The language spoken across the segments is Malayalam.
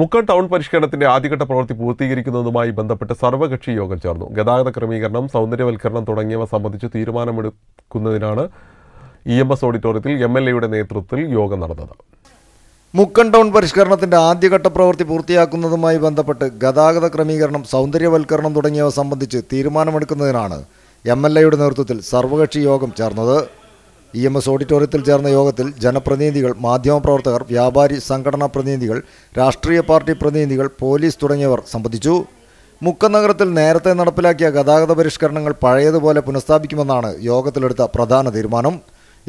മുക്കൻ ടൗൺ പരിഷ്കരണത്തിന്റെ ആദ്യഘട്ട പ്രവൃത്തി പൂർത്തീകരിക്കുന്നതുമായി ബന്ധപ്പെട്ട് സർവകക്ഷി യോഗം ചേർന്നു ഗതാഗത ക്രമീകരണം സൗന്ദര്യവൽക്കരണം തുടങ്ങിയവ സംബന്ധിച്ച് തീരുമാനമെടുക്കുന്നതിനാണ് ഇ എം എസ് ഓഡിറ്റോറിയത്തിൽ എം എൽ എയുടെ നേതൃത്വത്തിൽ യോഗം നടന്നത് മുക്കൻ ടൗൺ പരിഷ്കരണത്തിന്റെ ആദ്യഘട്ട പ്രവൃത്തി പൂർത്തിയാക്കുന്നതുമായി ബന്ധപ്പെട്ട് ഗതാഗത ക്രമീകരണം സൗന്ദര്യവൽക്കരണം തുടങ്ങിയവ സംബന്ധിച്ച് തീരുമാനമെടുക്കുന്നതിനാണ് എം എൽ എയുടെ നേതൃത്വത്തിൽ സർവകക്ഷി യോഗം ചേർന്നത് ഇ എം എസ് ഓഡിറ്റോറിയത്തിൽ ചേർന്ന യോഗത്തിൽ ജനപ്രതിനിധികൾ മാധ്യമപ്രവർത്തകർ വ്യാപാരി സംഘടനാ പ്രതിനിധികൾ രാഷ്ട്രീയ പാർട്ടി പ്രതിനിധികൾ പോലീസ് തുടങ്ങിയവർ സംബന്ധിച്ചു മുക്കനഗരത്തിൽ നേരത്തെ നടപ്പിലാക്കിയ ഗതാഗത പരിഷ്കരണങ്ങൾ പഴയതുപോലെ പുനഃസ്ഥാപിക്കുമെന്നാണ് യോഗത്തിലെടുത്ത പ്രധാന തീരുമാനം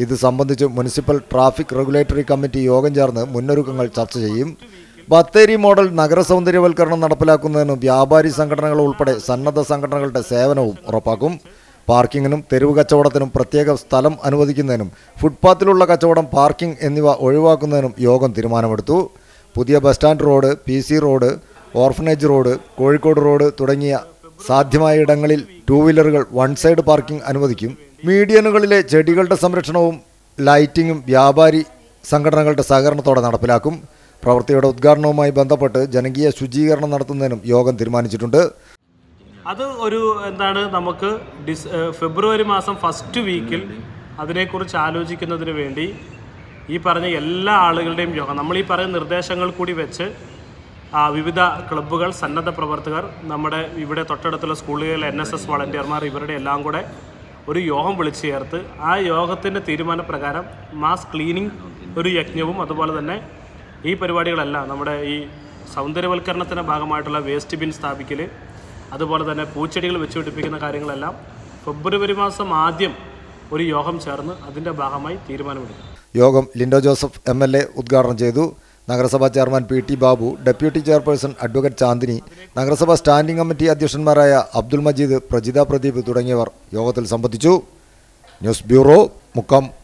ഇത് സംബന്ധിച്ച് മുനിസിപ്പൽ ട്രാഫിക് റെഗുലേറ്ററി കമ്മിറ്റി യോഗം ചേർന്ന് മുന്നൊരുക്കങ്ങൾ ചർച്ച ചെയ്യും ബത്തേരി മോഡൽ നഗര സൗന്ദര്യവൽക്കരണം നടപ്പിലാക്കുന്നതിന് വ്യാപാരി സംഘടനകൾ ഉൾപ്പെടെ സന്നദ്ധ സംഘടനകളുടെ സേവനവും ഉറപ്പാക്കും പാർക്കിങ്ങിനും തെരുവ് കച്ചവടത്തിനും പ്രത്യേക സ്ഥലം അനുവദിക്കുന്നതിനും ഫുട്പാത്തിലുള്ള കച്ചവടം പാർക്കിംഗ് എന്നിവ ഒഴിവാക്കുന്നതിനും യോഗം തീരുമാനമെടുത്തു പുതിയ bus stand road P C road orphanage road Kozhikode road തുടങ്ങിയ സാധ്യമായ ഇടങ്ങളിൽ ടൂ വീലറുകൾ വൺ സൈഡ് പാർക്കിംഗ് അനുവദിക്കും മീഡിയനുകളിലെ ചെടികളുടെ സംരക്ഷണവും ലൈറ്റിങ്ങും വ്യാപാരി സംഘടനകളുടെ സഹകരണത്തോടെ നടപ്പിലാക്കും പ്രവൃത്തിയുടെ ഉദ്ഘാടനവുമായി ബന്ധപ്പെട്ട് ജനകീയ ശുചീകരണം നടത്തുന്നതിനും യോഗം തീരുമാനിച്ചിട്ടുണ്ട് അത് ഒരു എന്താണ് നമുക്ക് ഡിസ് ഫെബ്രുവരി മാസം ഫസ്റ്റ് വീക്കിൽ അതിനെക്കുറിച്ച് ആലോചിക്കുന്നതിന് വേണ്ടി ഈ പറഞ്ഞ എല്ലാ ആളുകളുടെയും യോഗം നമ്മൾ ഈ പറയുന്ന നിർദ്ദേശങ്ങൾ കൂടി വെച്ച് ആ വിവിധ ക്ലബ്ബുകൾ സന്നദ്ധ പ്രവർത്തകർ നമ്മുടെ ഇവിടെ തൊട്ടടുത്തുള്ള സ്കൂളുകളിലെ എൻ എസ് എസ് വളണ്ടിയർമാർ ഇവരുടെ എല്ലാം കൂടെ ഒരു യോഗം വിളിച്ചു ചേർത്ത് ആ യോഗത്തിൻ്റെ തീരുമാനപ്രകാരം മാസ് ക്ലീനിങ് ഒരു യജ്ഞവും അതുപോലെ തന്നെ ഈ പരിപാടികളെല്ലാം നമ്മുടെ ഈ സൗന്ദര്യവൽക്കരണത്തിൻ്റെ ഭാഗമായിട്ടുള്ള വേസ്റ്റ് ബിൻ സ്ഥാപിക്കൽ അതുപോലെ തന്നെ പൂച്ചെടികൾ വെച്ച് പിടിപ്പിക്കുന്ന കാര്യങ്ങളെല്ലാം ഫെബ്രുവരി മാസം ആദ്യം ഒരു യോഗം ചേർന്ന് അതിൻ്റെ ഭാഗമായി തീരുമാനമെടുക്കും യോഗം Linto Joseph M L A ഉദ്ഘാടനം ചെയ്തു നഗരസഭാ chairman P T Babu deputy chairperson advocate Chandini നഗരസഭാ സ്റ്റാൻഡിംഗ് കമ്മിറ്റി അധ്യക്ഷന്മാരായ അബ്ദുൾ മജീദ് പ്രജിത പ്രദീപ് തുടങ്ങിയവർ യോഗത്തിൽ സംബന്ധിച്ചു ന്യൂസ് ബ്യൂറോ മുക്കം